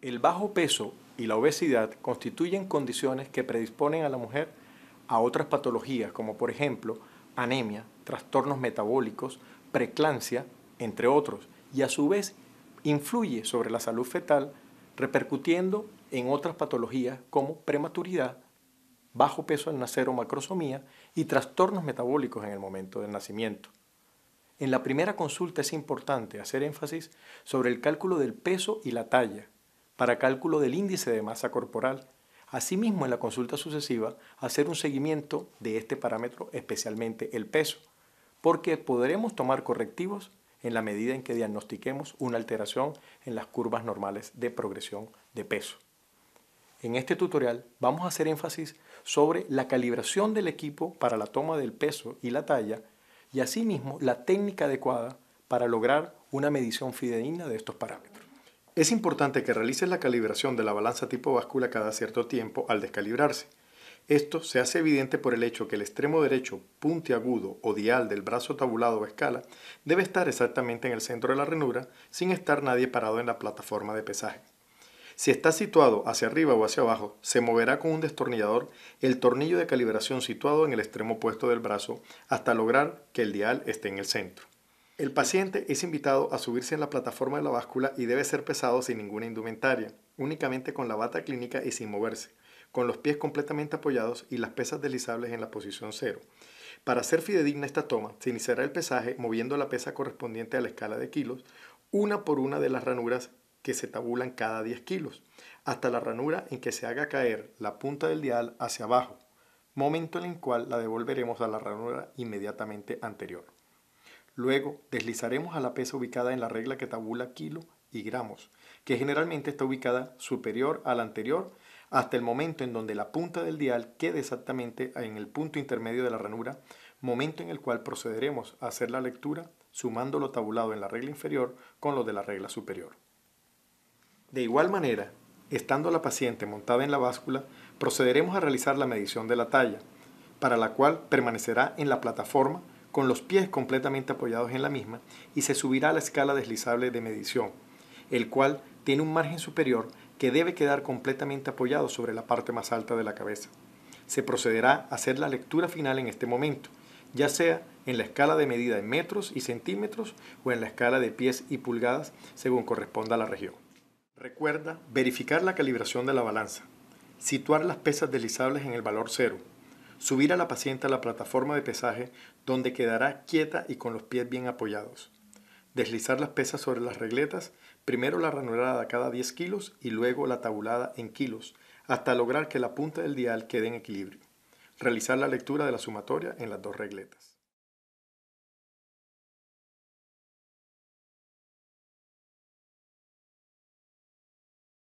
El bajo peso y la obesidad constituyen condiciones que predisponen a la mujer a otras patologías, como por ejemplo anemia, trastornos metabólicos, preclancia, entre otros, y a su vez influye sobre la salud fetal, repercutiendo en otras patologías como prematuridad, bajo peso al nacer o macrosomía y trastornos metabólicos en el momento del nacimiento. En la primera consulta es importante hacer énfasis sobre el cálculo del peso y la talla, para cálculo del índice de masa corporal. Asimismo, en la consulta sucesiva, hacer un seguimiento de este parámetro, especialmente el peso, porque podremos tomar correctivos en la medida en que diagnostiquemos una alteración en las curvas normales de progresión de peso. En este tutorial vamos a hacer énfasis sobre la calibración del equipo para la toma del peso y la talla y asimismo la técnica adecuada para lograr una medición fidedigna de estos parámetros. Es importante que realices la calibración de la balanza tipo báscula cada cierto tiempo al descalibrarse. Esto se hace evidente por el hecho que el extremo derecho puntiagudo o dial del brazo tabulado o escala debe estar exactamente en el centro de la ranura sin estar nadie parado en la plataforma de pesaje. Si está situado hacia arriba o hacia abajo, se moverá con un destornillador el tornillo de calibración situado en el extremo opuesto del brazo hasta lograr que el dial esté en el centro. El paciente es invitado a subirse en la plataforma de la báscula y debe ser pesado sin ninguna indumentaria, únicamente con la bata clínica y sin moverse, con los pies completamente apoyados y las pesas deslizables en la posición cero. Para ser fidedigna esta toma, se iniciará el pesaje moviendo la pesa correspondiente a la escala de kilos, una por una de las ranuras que se tabulan cada 10 kilos, hasta la ranura en que se haga caer la punta del dial hacia abajo, momento en el cual la devolveremos a la ranura inmediatamente anterior. Luego deslizaremos a la pesa ubicada en la regla que tabula kilo y gramos, que generalmente está ubicada superior a la anterior hasta el momento en donde la punta del dial quede exactamente en el punto intermedio de la ranura, momento en el cual procederemos a hacer la lectura sumando lo tabulado en la regla inferior con lo de la regla superior. De igual manera, estando la paciente montada en la báscula, procederemos a realizar la medición de la talla, para la cual permanecerá en la plataforma con los pies completamente apoyados en la misma y se subirá a la escala deslizable de medición, el cual tiene un margen superior que debe quedar completamente apoyado sobre la parte más alta de la cabeza. Se procederá a hacer la lectura final en este momento, ya sea en la escala de medida en metros y centímetros o en la escala de pies y pulgadas según corresponda a la región. Recuerda verificar la calibración de la balanza, situar las pesas deslizables en el valor cero subir a la paciente a la plataforma de pesaje donde quedará quieta y con los pies bien apoyados. Deslizar las pesas sobre las regletas, primero la ranurada cada 10 kilos y luego la tabulada en kilos, hasta lograr que la punta del dial quede en equilibrio. Realizar la lectura de la sumatoria en las dos regletas.